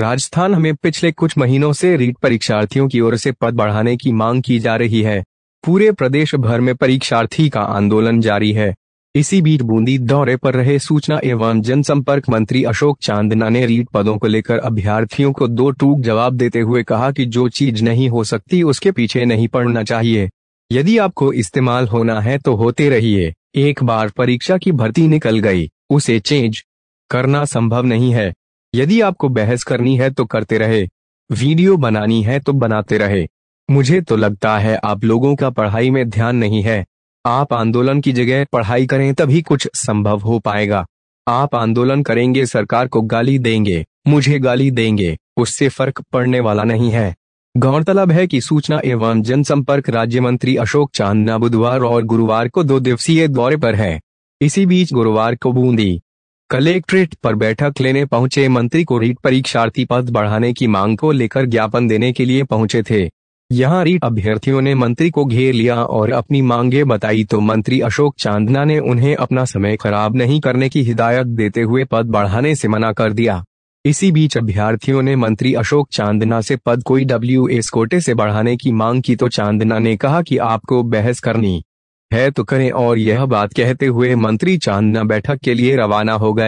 राजस्थान में पिछले कुछ महीनों से रीट परीक्षार्थियों की ओर से पद बढ़ाने की मांग की जा रही है पूरे प्रदेश भर में परीक्षार्थी का आंदोलन जारी है इसी बीच बूंदी दौरे पर रहे सूचना एवं जनसंपर्क मंत्री अशोक चांदना ने रीट पदों को लेकर अभ्यर्थियों को दो टूक जवाब देते हुए कहा कि जो चीज नहीं हो सकती उसके पीछे नहीं पड़ना चाहिए यदि आपको इस्तेमाल होना है तो होते रहिए एक बार परीक्षा की भर्ती निकल गई उसे चेंज करना संभव नहीं है यदि आपको बहस करनी है तो करते रहे वीडियो बनानी है तो बनाते रहे मुझे तो लगता है आप लोगों का पढ़ाई में ध्यान नहीं है आप आंदोलन की जगह पढ़ाई करें तभी कुछ संभव हो पाएगा आप आंदोलन करेंगे सरकार को गाली देंगे मुझे गाली देंगे उससे फर्क पड़ने वाला नहीं है गौरतलब है कि सूचना एवं जनसंपर्क राज्य मंत्री अशोक चांदना बुधवार और गुरुवार को दो दिवसीय दौरे पर है इसी बीच गुरुवार को बूंदी कलेक्ट्रेट पर बैठक लेने पहुंचे मंत्री को रीट परीक्षार्थी पद बढ़ाने की मांग को लेकर ज्ञापन देने के लिए पहुंचे थे यहां रीट अभ्यर्थियों ने मंत्री को घेर लिया और अपनी मांगे बताई तो मंत्री अशोक चांदना ने उन्हें अपना समय खराब नहीं करने की हिदायत देते हुए पद बढ़ाने से मना कर दिया इसी बीच अभ्यर्थियों ने मंत्री अशोक चांदना से पद कोई डब्ल्यू एस कोटे से बढ़ाने की मांग की तो चांदना ने कहा कि आपको बहस करनी है तो करें और यह बात कहते हुए मंत्री चांदना बैठक के लिए रवाना हो गए